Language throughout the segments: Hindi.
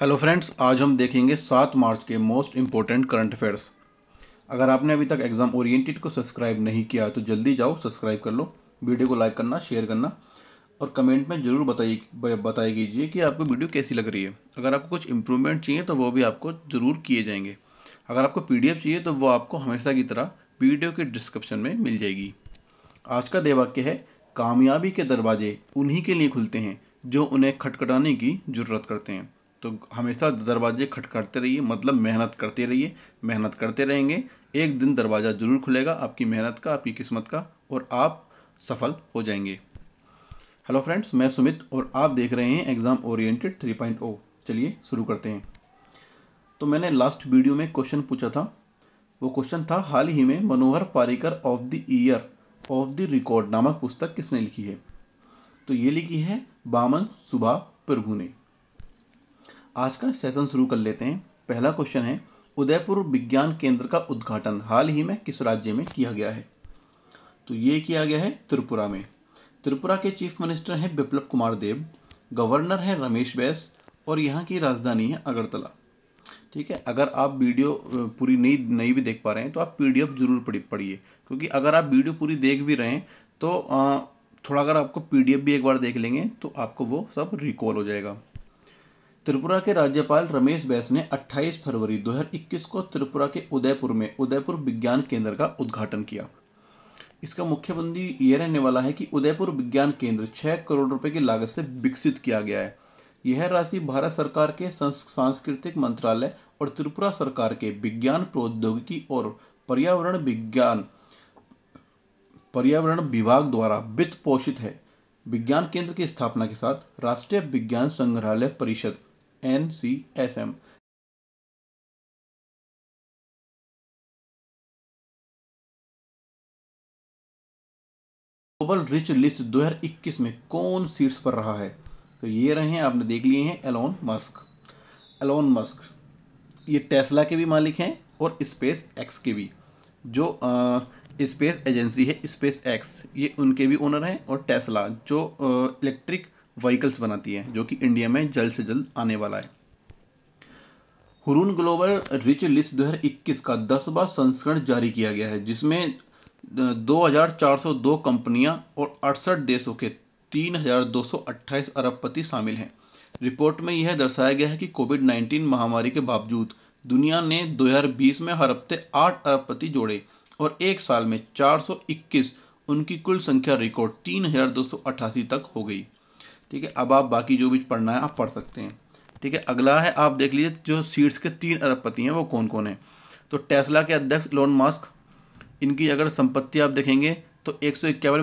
हेलो फ्रेंड्स आज हम देखेंगे सात मार्च के मोस्ट इम्पोर्टेंट करंट अफेयर्स अगर आपने अभी तक एग्ज़ाम ओरिएंटेड को सब्सक्राइब नहीं किया तो जल्दी जाओ सब्सक्राइब कर लो वीडियो को लाइक करना शेयर करना और कमेंट में ज़रूर बताइए बताई कीजिए कि आपको वीडियो कैसी लग रही है अगर आपको कुछ इम्प्रूवमेंट चाहिए तो वो भी आपको ज़रूर किए जाएंगे अगर आपको पी चाहिए तो वो आपको हमेशा की तरह वीडियो के डिस्क्रिप्शन में मिल जाएगी आज का देवाक्य है कामयाबी के दरवाजे उन्हीं के लिए खुलते हैं जो उन्हें खटखटाने की ज़रूरत करते हैं तो हमेशा दरवाजे खटखटते रहिए मतलब मेहनत करते रहिए मेहनत करते रहेंगे एक दिन दरवाज़ा ज़रूर खुलेगा आपकी मेहनत का आपकी किस्मत का और आप सफल हो जाएंगे हेलो फ्रेंड्स मैं सुमित और आप देख रहे हैं एग्ज़ाम ओरिएंटेड 3.0 चलिए शुरू करते हैं तो मैंने लास्ट वीडियो में क्वेश्चन पूछा था वो क्वेश्चन था हाल ही में Manohar Parrikar off the year off the record नामक पुस्तक किसने लिखी है तो ये लिखी है बामन सुबह प्रभु ने आज का सेशन शुरू कर लेते हैं पहला क्वेश्चन है उदयपुर विज्ञान केंद्र का उद्घाटन हाल ही में किस राज्य में किया गया है तो ये किया गया है त्रिपुरा में त्रिपुरा के चीफ मिनिस्टर हैं विप्लव कुमार देव गवर्नर हैं रमेश बैस और यहाँ की राजधानी है अगरतला ठीक है अगर आप वीडियो पूरी नहीं नहीं भी देख पा रहे हैं तो आप पी ज़रूर पढ़ी पढ़िए क्योंकि अगर आप वीडियो पूरी देख भी रहे हैं तो थोड़ा अगर आपको पी भी एक बार देख लेंगे तो आपको वो सब रिकॉल हो जाएगा त्रिपुरा के राज्यपाल रमेश बैस ने 28 फरवरी 2021 को त्रिपुरा के उदयपुर में उदयपुर विज्ञान केंद्र का उद्घाटन किया इसका मुख्य बंदी यह रहने वाला है कि उदयपुर विज्ञान केंद्र 6 करोड़ रुपए की लागत से विकसित किया गया है यह राशि भारत सरकार के सांस्कृतिक मंत्रालय और त्रिपुरा सरकार के विज्ञान प्रौद्योगिकी और पर्यावरण विज्ञान पर्यावरण विभाग द्वारा वित्त पोषित है विज्ञान केंद्र की स्थापना के साथ राष्ट्रीय विज्ञान संग्रहालय परिषद N C S M global rich list 2021 में कौन सीट्स पर रहा है तो ये रहे हैं आपने देख लिए हैं एलोन मस्क एलोन मस्क ये टेस्ला के भी मालिक हैं और स्पेस एक्स के भी जो स्पेस एजेंसी है स्पेस एक्स ये उनके भी ओनर हैं और टेस्ला जो इलेक्ट्रिक व्हीकल्स बनाती है जो कि इंडिया में जल्द से जल्द आने वाला है हुरून ग्लोबल रिच लिस्ट 2021 का दसवा संस्करण जारी किया गया है जिसमें 2402 कंपनियां और अड़सठ देशों के 3228 अरबपति शामिल हैं रिपोर्ट में यह दर्शाया गया है कि कोविड 19 महामारी के बावजूद दुनिया ने 2020 में हर हफ्ते आठ अरबपति जोड़े और एक साल में 421 उनकी कुल संख्या रिकॉर्ड तीन तक हो गई ठीक है अब आप बाकी जो भी पढ़ना है आप पढ़ सकते हैं ठीक है अगला है आप देख लीजिए जो सीड्स के तीन अरबपति हैं वो कौन कौन हैं तो टेस्ला के अध्यक्ष लोन मास्क इनकी अगर संपत्ति आप देखेंगे तो एक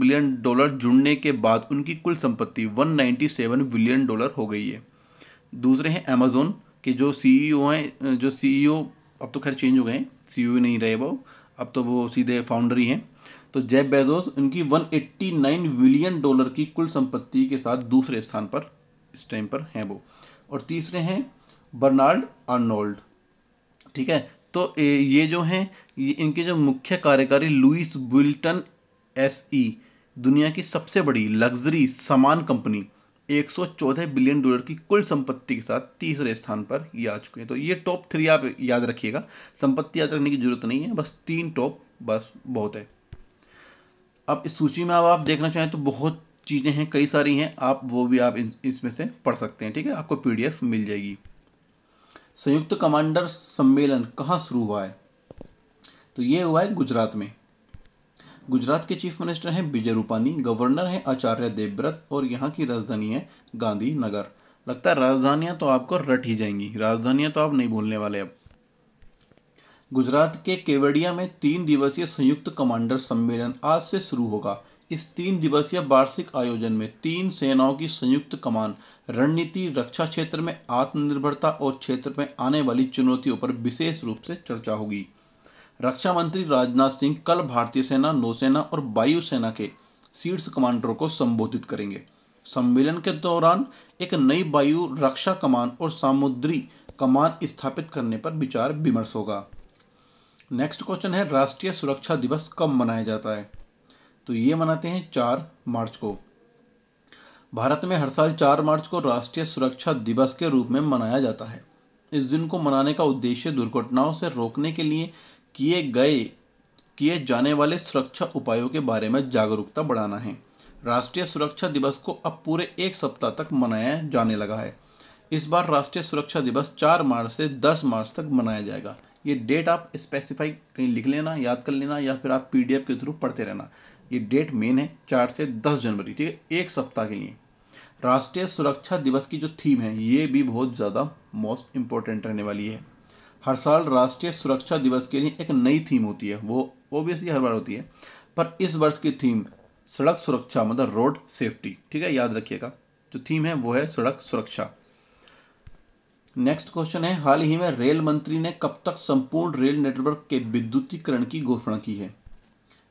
बिलियन डॉलर जुड़ने के बाद उनकी कुल संपत्ति 197 बिलियन डॉलर हो गई है दूसरे हैं अमेजोन के जो सीईओ e हैं जो सीईओ e अब तो खैर चेंज हो गए हैं सीईओ e नहीं रहे वो अब तो वो सीधे फाउंडर ही हैं तो जेब बेजोस उनकी 189 बिलियन डॉलर की कुल संपत्ति के साथ दूसरे स्थान पर इस टाइम पर हैं वो और तीसरे हैं बर्नाल्ड आर्नोल्ड ठीक है तो ये जो हैं ये इनके जो मुख्य कार्यकारी लुइस विल्टन एस ई दुनिया की सबसे बड़ी लग्जरी सामान कंपनी 114 बिलियन डॉलर की कुल संपत्ति के साथ तीसरे स्थान पर ये आ चुके हैं तो ये टॉप थ्री आप याद रखिएगा संपत्ति याद रखने की जरूरत नहीं है बस तीन टॉप बस बहुत है अब इस सूची में अब आप देखना चाहें तो बहुत चीज़ें हैं कई सारी हैं आप वो भी आप इसमें से पढ़ सकते हैं ठीक है आपको पी मिल जाएगी संयुक्त कमांडर सम्मेलन कहाँ शुरू हुआ है तो ये हुआ है गुजरात में गुजरात के चीफ मिनिस्टर हैं विजय रूपानी गवर्नर हैं आचार्य देवव्रत और यहाँ की राजधानी है गांधी नगर लगता है राजधानियाँ तो आपको रट ही जाएंगी राजधानियाँ तो आप नहीं भूलने वाले अब गुजरात के केवड़िया में तीन दिवसीय संयुक्त कमांडर सम्मेलन आज से शुरू होगा इस तीन दिवसीय वार्षिक आयोजन में तीन सेनाओं की संयुक्त कमान रणनीति रक्षा क्षेत्र में आत्मनिर्भरता और क्षेत्र में आने वाली चुनौतियों पर विशेष रूप से चर्चा होगी रक्षा मंत्री राजनाथ सिंह कल भारतीय सेना नौसेना और वायुसेना के शीर्ष कमांडरों को संबोधित करेंगे सम्मेलन के दौरान एक नई वायु रक्षा कमान और सामुद्री कमान स्थापित करने पर विचार विमर्श होगा नेक्स्ट क्वेश्चन है राष्ट्रीय सुरक्षा दिवस कब मनाया जाता है तो ये मनाते हैं चार मार्च को भारत में हर साल चार मार्च को राष्ट्रीय सुरक्षा दिवस के रूप में मनाया जाता है इस दिन को मनाने का उद्देश्य दुर्घटनाओं से रोकने के लिए किए गए किए जाने वाले सुरक्षा उपायों के बारे में जागरूकता बढ़ाना है राष्ट्रीय सुरक्षा दिवस को अब पूरे एक सप्ताह तक मनाया जाने लगा है इस बार राष्ट्रीय सुरक्षा दिवस चार मार्च से दस मार्च तक मनाया जाएगा ये डेट आप स्पेसिफाई कहीं लिख लेना याद कर लेना या फिर आप पीडीएफ के थ्रू पढ़ते रहना ये डेट मेन है चार से दस जनवरी ठीक है एक सप्ताह के लिए राष्ट्रीय सुरक्षा दिवस की जो थीम है ये भी बहुत ज़्यादा मोस्ट इम्पोर्टेंट रहने वाली है हर साल राष्ट्रीय सुरक्षा दिवस के लिए एक नई थीम होती है वो ओबियसली हर बार होती है पर इस वर्ष की थीम सड़क सुरक्षा मतलब रोड सेफ्टी ठीक है याद रखिएगा जो थीम है वो है सड़क सुरक्षा नेक्स्ट क्वेश्चन है हाल ही में रेल मंत्री ने कब तक संपूर्ण रेल नेटवर्क के विद्युतीकरण की घोषणा की है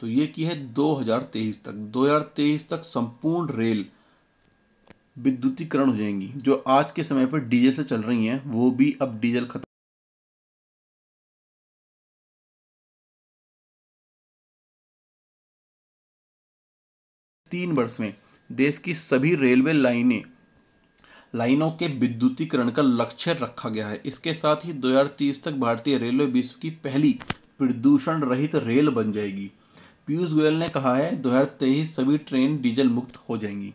तो ये की है 2023 तक 2023 तक संपूर्ण रेल विद्युतीकरण हो जाएंगी जो आज के समय पर डीजल से चल रही हैं वो भी अब डीजल खत्म तीन वर्ष में देश की सभी रेलवे लाइनें लाइनों के विद्युतीकरण का लक्ष्य रखा गया है इसके साथ ही 2030 तक भारतीय रेलवे विश्व की पहली प्रदूषण रहित रेल बन जाएगी पीयूष गोयल ने कहा है दो हज़ार सभी ट्रेन डीजल मुक्त हो जाएंगी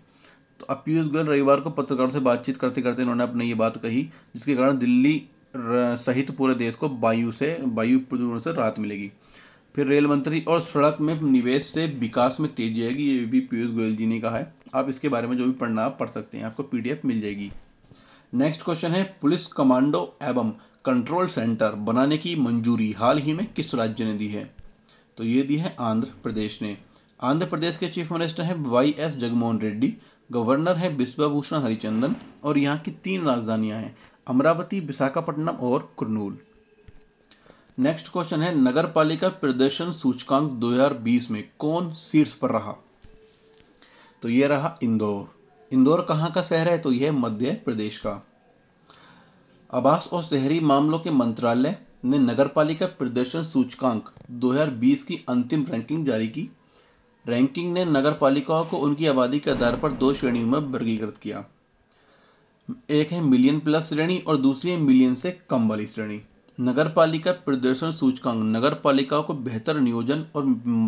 तो अब पीयूष गोयल रविवार को पत्रकारों से बातचीत करते करते उन्होंने अपने ये बात कही जिसके कारण दिल्ली सहित पूरे देश को वायु से वायु प्रदूषण से राहत मिलेगी फिर रेल मंत्री और सड़क में निवेश से विकास में तेजी आएगी ये भी पीयूष गोयल जी ने कहा है आप इसके बारे में जो भी पढ़ना आप पढ़ सकते हैं आपको पी मिल जाएगी नेक्स्ट क्वेश्चन है पुलिस कमांडो एवं कंट्रोल सेंटर बनाने की मंजूरी हाल ही में किस राज्य ने दी है तो ये दी है आंध्र प्रदेश ने आंध्र प्रदेश के चीफ मिनिस्टर हैं Y S Jaganmohan Reddy governor है विश्वाभूषण हरिचंदन और यहाँ की तीन राजधानियाँ हैं अमरावती विशाखापट्टनम और कुरनूल नेक्स्ट क्वेश्चन है नगर पालिका प्रदर्शन सूचकांक 2020 में कौन शीर्ष पर रहा तो ये रहा इंदौर इंदौर कहाँ का शहर है तो यह मध्य प्रदेश का आवास और शहरी मामलों के मंत्रालय ने नगर पालिका प्रदर्शन सूचकांक 2020 की अंतिम रैंकिंग जारी की रैंकिंग ने नगर पालिकाओं को उनकी आबादी के आधार पर दो श्रेणियों में वर्गीकृत किया एक है मिलियन प्लस श्रेणी और दूसरी है मिलियन से कम वाली श्रेणी नगर पालिका प्रदर्शन सूचकांक नगर पालिकाओं को बेहतर नियोजन और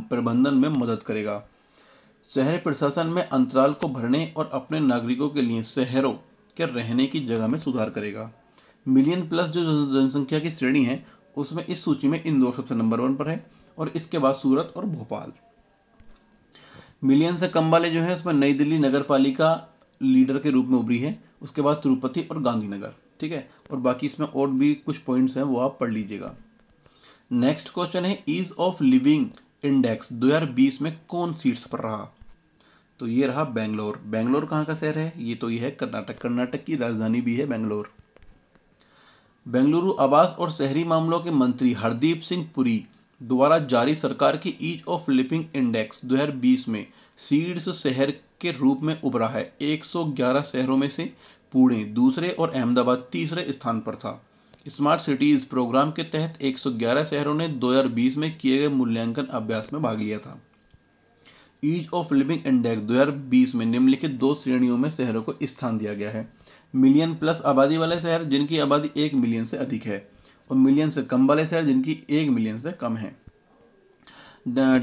प्रबंधन में मदद करेगा शहर प्रशासन में अंतराल को भरने और अपने नागरिकों के लिए शहरों के रहने की जगह में सुधार करेगा मिलियन प्लस जो जनसंख्या की श्रेणी है उसमें इस सूची में इंदौर सबसे नंबर वन पर है और इसके बाद सूरत और भोपाल मिलियन से कम वाले जो है उसमें नई दिल्ली नगर पालिका लीडर के रूप में उभरी है उसके बाद तिरुपति और गांधीनगर ठीक है और बाकी इसमें और भी कुछ पॉइंट्स हैं वो आप पढ़ लीजिएगा नेक्स्ट क्वेश्चन है ईज ऑफ लिविंग इंडेक्स 2020 में कौन सीट्स पर रहा तो ये रहा बेंगलोर बेंगलोर कहाँ का शहर है ये तो ये है कर्नाटक कर्नाटक की राजधानी भी है बेंगलोर बेंगलुरु आवास और शहरी मामलों के मंत्री हरदीप सिंह पुरी द्वारा जारी सरकार की ईज ऑफ लिविंग इंडेक्स 2020 में सीड्स शहर के रूप में उभरा है 111 शहरों में से पुणे दूसरे और अहमदाबाद तीसरे स्थान पर था स्मार्ट सिटीज़ प्रोग्राम के तहत 111 शहरों ने 2020 में किए गए मूल्यांकन अभ्यास में भाग लिया था ईज ऑफ लिविंग इंडेक्स 2020 में निम्नलिखित दो श्रेणियों में शहरों को स्थान दिया गया है मिलियन प्लस आबादी वाले शहर जिनकी आबादी एक मिलियन से अधिक है और मिलियन से कम वाले शहर जिनकी एक मिलियन से कम है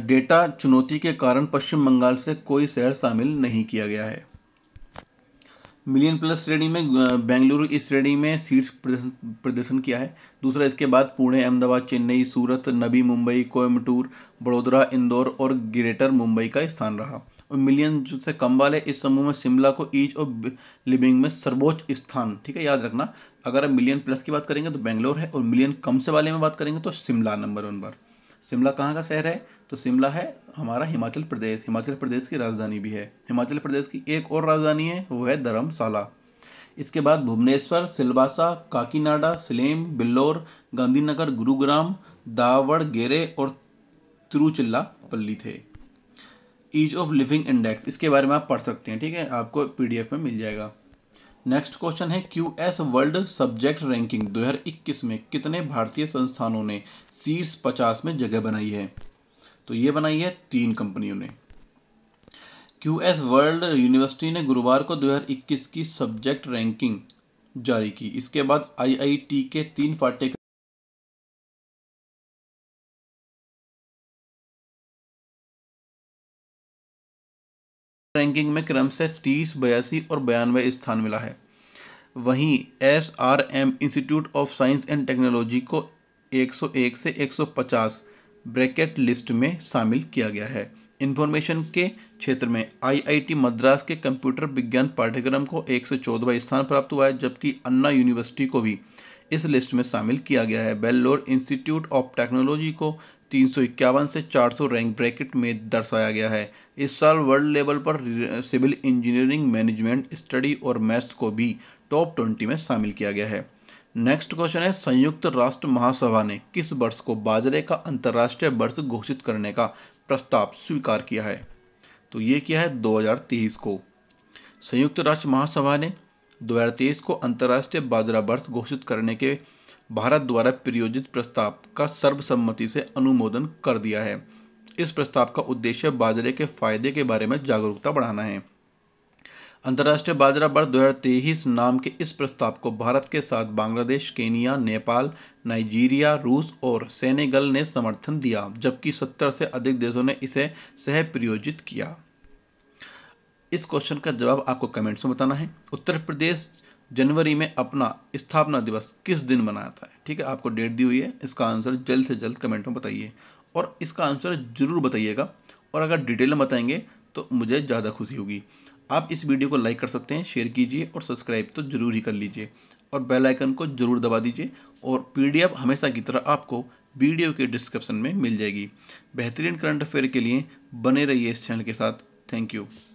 डेटा चुनौती के कारण पश्चिम बंगाल से कोई शहर शामिल नहीं किया गया है मिलियन प्लस श्रेणी में बेंगलुरु इस श्रेणी में सीट्स प्रदर्शन किया है दूसरा इसके बाद पुणे अहमदाबाद चेन्नई सूरत नबी मुंबई कोयम्बटूर बड़ोदरा इंदौर और ग्रेटर मुंबई का स्थान रहा और मिलियन से कम वाले इस समूह में शिमला को ईच और लिविंग में सर्वोच्च स्थान ठीक है याद रखना अगर आप मिलियन प्लस की बात करेंगे तो बेंगलोर है और मिलियन कम से वाले में बात करेंगे तो शिमला नंबर वन पर शिमला कहाँ का शहर है तो शिमला है हमारा हिमाचल प्रदेश हिमाचल प्रदेश की राजधानी भी है हिमाचल प्रदेश की एक और राजधानी है वो है धर्मशाला इसके बाद भुवनेश्वर सिलवासा काकीनाडा सलेम बिल्लोर गांधीनगर गुरुग्राम दावड़ गेरे और पल्ली थे ईज ऑफ लिविंग इंडेक्स इसके बारे में आप पढ़ सकते हैं ठीक है आपको पीडीएफ में मिल जाएगा नेक्स्ट क्वेश्चन है Q S world subject ranking 2021 में कितने भारतीय संस्थानों ने शीर्ष पचास में जगह बनाई है तो ये बनाई है तीन कंपनियों ने क्यू एस वर्ल्ड यूनिवर्सिटी ने गुरुवार को 2021 की सब्जेक्ट रैंकिंग जारी की इसके बाद आईआईटी के तीन फाटे रैंकिंग में से तीस बयासी और बयानवे स्थान मिला है वहीं S R M Institute of Science and Technology को 101 से 150 ब्रैकेट लिस्ट में शामिल किया गया है इंफॉर्मेशन के क्षेत्र में आईआईटी मद्रास के कंप्यूटर विज्ञान पाठ्यक्रम को एक स्थान प्राप्त हुआ है जबकि अन्ना यूनिवर्सिटी को भी इस लिस्ट में शामिल किया गया है बेल्लोर इंस्टीट्यूट ऑफ टेक्नोलॉजी को तीन से 400 रैंक ब्रैकेट में दर्शाया गया है इस साल वर्ल्ड लेवल पर सिविल इंजीनियरिंग मैनेजमेंट स्टडी और मैथ्स को भी टॉप ट्वेंटी में शामिल किया गया है नेक्स्ट क्वेश्चन है संयुक्त राष्ट्र महासभा ने किस वर्ष को बाजरे का अंतर्राष्ट्रीय वर्ष घोषित करने का प्रस्ताव स्वीकार किया है तो ये किया है 2023 को संयुक्त राष्ट्र महासभा ने 2023 को अंतर्राष्ट्रीय बाजरा वर्ष घोषित करने के भारत द्वारा प्रयोजित प्रस्ताव का सर्वसम्मति से अनुमोदन कर दिया है इस प्रस्ताव का उद्देश्य बाजरे के फायदे के बारे में जागरूकता बढ़ाना है अंतर्राष्ट्रीय बाजरा वर्ष दो नाम के इस प्रस्ताव को भारत के साथ बांग्लादेश केनिया नेपाल नाइजीरिया रूस और सेनेगल ने समर्थन दिया जबकि 70 से अधिक देशों ने इसे सह प्रयोजित किया इस क्वेश्चन का जवाब आपको कमेंट्स में बताना है उत्तर प्रदेश जनवरी में अपना स्थापना दिवस किस दिन मनाया था ठीक है आपको डेट दी हुई है इसका आंसर जल्द से जल्द कमेंट में बताइए और इसका आंसर ज़रूर बताइएगा और अगर डिटेल में बताएंगे तो मुझे ज़्यादा खुशी होगी आप इस वीडियो को लाइक कर सकते हैं शेयर कीजिए और सब्सक्राइब तो ज़रूर ही कर लीजिए और बेल आइकन को ज़रूर दबा दीजिए और पीडीएफ हमेशा की तरह आपको वीडियो के डिस्क्रिप्शन में मिल जाएगी बेहतरीन करंट अफेयर के लिए बने रहिए इस चैनल के साथ थैंक यू